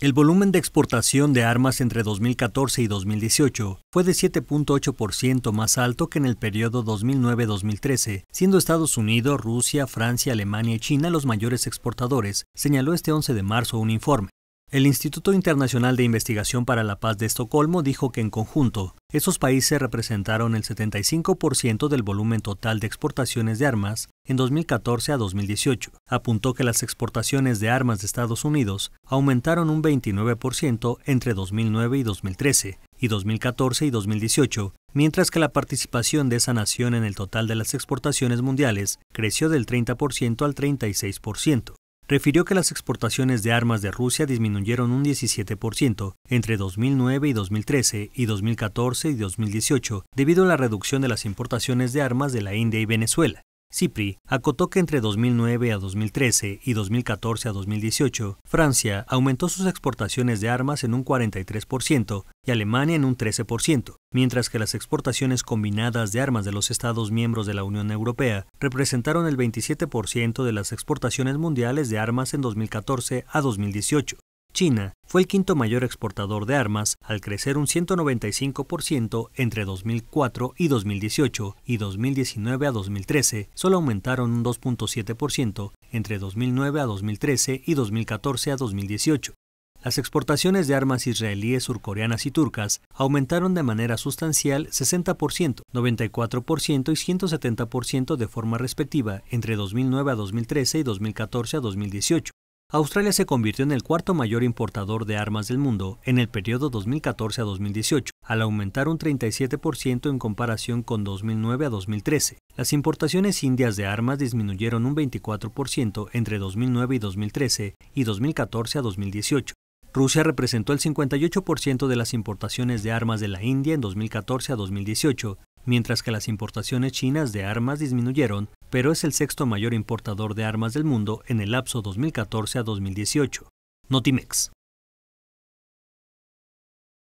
El volumen de exportación de armas entre 2014 y 2018 fue de 7.8% más alto que en el periodo 2009-2013, siendo Estados Unidos, Rusia, Francia, Alemania y China los mayores exportadores, señaló este 11 de marzo un informe. El Instituto Internacional de Investigación para la Paz de Estocolmo dijo que en conjunto, esos países representaron el 75% del volumen total de exportaciones de armas en 2014 a 2018. Apuntó que las exportaciones de armas de Estados Unidos aumentaron un 29% entre 2009 y 2013, y 2014 y 2018, mientras que la participación de esa nación en el total de las exportaciones mundiales creció del 30% al 36% refirió que las exportaciones de armas de Rusia disminuyeron un 17% entre 2009 y 2013 y 2014 y 2018 debido a la reducción de las importaciones de armas de la India y Venezuela. CIPRI acotó que entre 2009 a 2013 y 2014 a 2018, Francia aumentó sus exportaciones de armas en un 43% y Alemania en un 13%, mientras que las exportaciones combinadas de armas de los Estados miembros de la Unión Europea representaron el 27% de las exportaciones mundiales de armas en 2014 a 2018. China fue el quinto mayor exportador de armas al crecer un 195% entre 2004 y 2018 y 2019 a 2013, solo aumentaron un 2.7% entre 2009 a 2013 y 2014 a 2018. Las exportaciones de armas israelíes, surcoreanas y turcas aumentaron de manera sustancial 60%, 94% y 170% de forma respectiva entre 2009 a 2013 y 2014 a 2018. Australia se convirtió en el cuarto mayor importador de armas del mundo en el periodo 2014 a 2018, al aumentar un 37% en comparación con 2009 a 2013. Las importaciones indias de armas disminuyeron un 24% entre 2009 y 2013 y 2014 a 2018. Rusia representó el 58% de las importaciones de armas de la India en 2014 a 2018, mientras que las importaciones chinas de armas disminuyeron pero es el sexto mayor importador de armas del mundo en el lapso 2014 a 2018. Notimex.